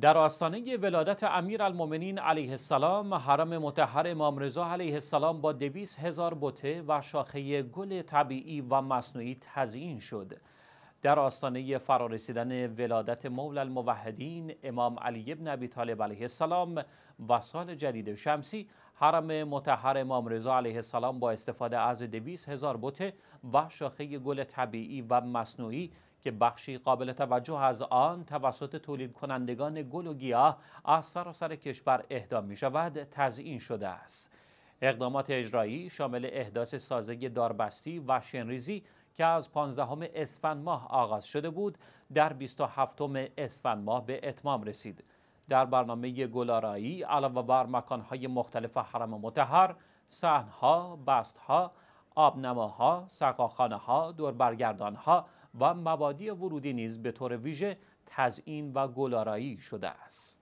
در آستانه ولادت امیر المومنین علیه السلام حرم متحر امام رضا علیه السلام با دویس هزار بوته و شاخه گل طبیعی و مصنوعی تزیین شد در آستانه فرارسیدن ولادت مولا الموحدین امام علی ابن ابی طالب علیه السلام و سال جدید شمسی حرم متحر امام رضا علیه السلام با استفاده از دویس هزار بوته و شاخه گل طبیعی و مصنوعی که بخشی قابل توجه از آن توسط تولید کنندگان گل و گیاه از سراسر سر کشور اهدا می شود تزیین شده است. اقدامات اجرایی شامل احداث سازه داربستی و شنریزی که از 15 اسفن ماه آغاز شده بود در 27 اسفند ماه به اتمام رسید. در برنامه گلارایی علاوه بر مکانهای مختلف حرم متحر، سحنها، بستها، آبنماها، سقاخانه ها، دوربرگردانها، و مبادی ورودی نیز به طور ویژه تزئین و گلارایی شده است.